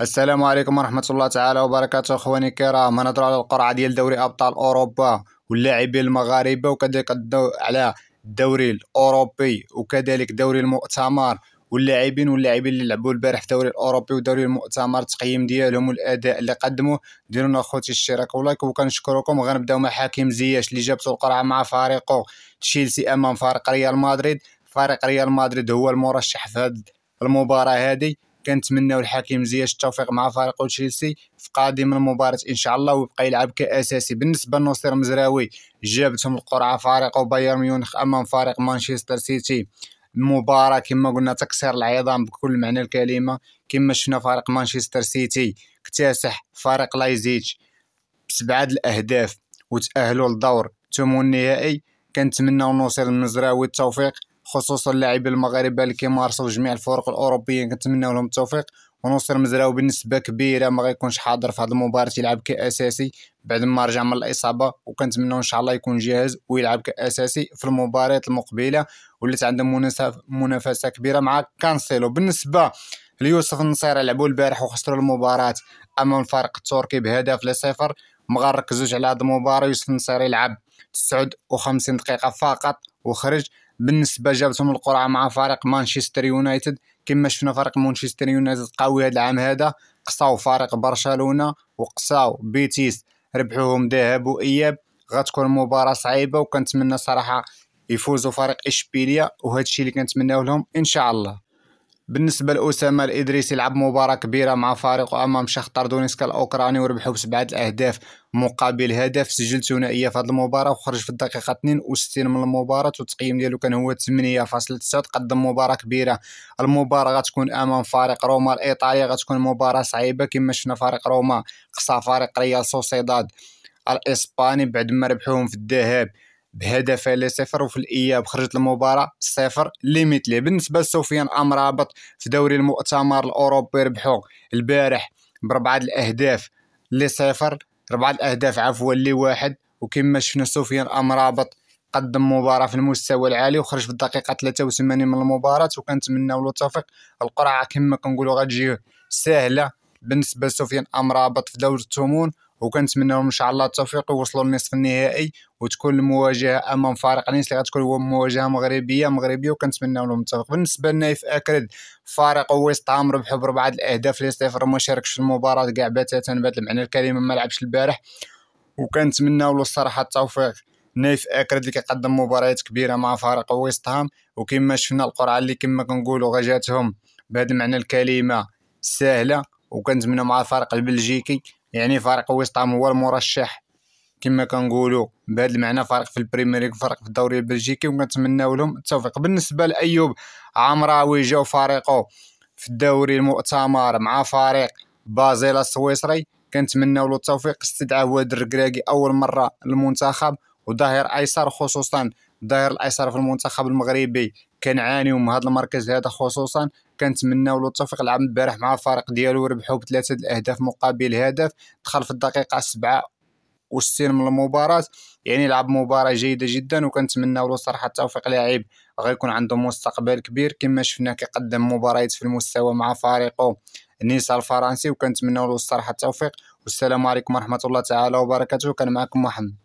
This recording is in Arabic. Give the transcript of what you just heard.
السلام عليكم ورحمة الله تعالى وبركاته اخواني الكرام هنهضروا على القرعة ديال دوري ابطال اوروبا واللاعبين المغاربة وكذلك على الدوري الاوروبي وكذلك دوري المؤتمر واللاعبين واللاعبين اللي لعبوا البارح في الدوري الاوروبي ودوري المؤتمر التقييم ديالهم والاداء اللي قدموه ديروا لنا خوتي الاشتراك ولايك وكنشكركم وغنبداو مع حكيم زياش اللي جابته القرعه مع فريقه تشيلسي امام فريق ريال مدريد فريق ريال مدريد هو المرشح في هذه المباراه هذه كنتمناو الحكيم زياش التوفيق مع فريق تشيلسي في قادم المباراة ان شاء الله ويبقى يلعب كاساسي بالنسبه لنصير مزراوي جابتهم القرعه فريق بايرن ميونخ امام فريق مانشستر سيتي مباراه كما قلنا تكسير العظام بكل معنى الكلمه كما شفنا فريق مانشستر سيتي اكتسح فريق لايزيتش بسبعه الاهداف وتاهلوا لدور ثمن النهائي كنتمناو نوصل المزراوي التوفيق خصوصا اللاعبين المغاربه اللي كيمارسوا جميع الفرق الاوروبيه كنتمناو لهم التوفيق ونصر مزراوي بالنسبة كبيره ما غيكونش حاضر في هذه المباراه يلعب كاساسي بعد ما رجع من الاصابه وكنتمناو ان شاء الله يكون جاهز ويلعب كاساسي في المباريات المقبله ولات عنده منافسه كبيره مع كانسيلو بالنسبه ليوسف النصيري لعبوا البارح وخسروا المباراه امام الفريق التركي بهدف لصفر ما غنركزوش على هذه المباراه يوسف النصيري لعب 59 دقيقه فقط وخرج بالنسبه جابتهم القرعه مع فريق مانشستر يونايتد كما شفنا فريق مانشستر يونايتد قوي هذا العام هذا قصاو فريق برشلونه وقصاو بيتيس ربحوهم ذهاب واياب غتكون مباراه صعيبه وكنتمنى صراحه يفوزوا فريق اشبيليا وهذا الشيء اللي كنتمناه لهم ان شاء الله بالنسبة لأسامة الإدريسي لعب مباراة كبيرة مع فريقه أمام شختار دونيسكا الأوكراني وربحوا بسبعة الأهداف مقابل هدف سجل ثنائية في هذه المباراة وخرج في الدقيقة 62 من المباراة والتقييم ديالو كان هو 8.9 قدم مباراة كبيرة المباراة غتكون أمام فريق روما الإيطالي غتكون مباراة صعيبة كما شفنا فريق روما قصى فريق ريال سوسيداد الإسباني بعد ما ربحوهم في الذهاب بهدف لصفر وفي الاياب خرجت المباراه صفر ليميتلي بالنسبه لسفيان امرابط في دوري المؤتمر الاوروبي ربحوا البارح بربعه الاهداف لصفر ربعه الاهداف عفوا لواحد وكما شفنا سفيان امرابط قدم مباراه في المستوى العالي وخرج في الدقيقه 83 من المباراه وكنتمناو له التوفيق القرعه كما كنقولوا غتجي سهله بالنسبه لسفيان امرابط في دوره الثمون وكنتمناهم ان شاء الله التوفيق يوصلوا للنصف النهائي وتكون المواجهه امام فريق نيس اللي غتكون هو مواجهه مغربيه مغربيه وكنتمناو لهم التوفيق بالنسبه لنايف اكرد فريق ويست هام ربحوا بربعه الاهداف صفر ما شاركش في المباراه كاع بتاتا بهذا المعنى الكلمه ما لعبش البارح وكنتمناو له الصراحه التوفيق نايف اكرد اللي كيقدم مباريات كبيره مع فريق ويست هام وكما شفنا القرعه اللي كما كنقولوا غجاتهم بهذا المعنى الكلمه سهله وكنتمنى مع الفريق البلجيكي يعني فريق ويست هو المرشح كما كنقولوا بهذا المعنى فريق في البريمير ليغ فريق في الدوري البلجيكي وكنتمناو لهم التوفيق بالنسبه لايوب عمراوي جاو فريقه في الدوري المؤتمر مع فريق بازيل السويسري كنتمناو له التوفيق استدعى واد الركراكي اول مره للمنتخب وظهير ايسر خصوصا الظهير الايسر في المنتخب المغربي كنعانيو من هذا المركز هذا خصوصا كنتمناو له التوفيق لعب البارح مع الفريق ديالو وربحوا بثلاثه الاهداف مقابل هدف دخل في الدقيقه و من المباراه يعني لعب مباراه جيده جدا وكنتمناو له صراحه التوفيق لاعب غيكون عنده مستقبل كبير كما شفنا كيقدم مباريات في المستوى مع فريقه نيسا الفرنسي وكنتمناو له الصراحه التوفيق والسلام عليكم ورحمه الله تعالى وبركاته كان معكم محمد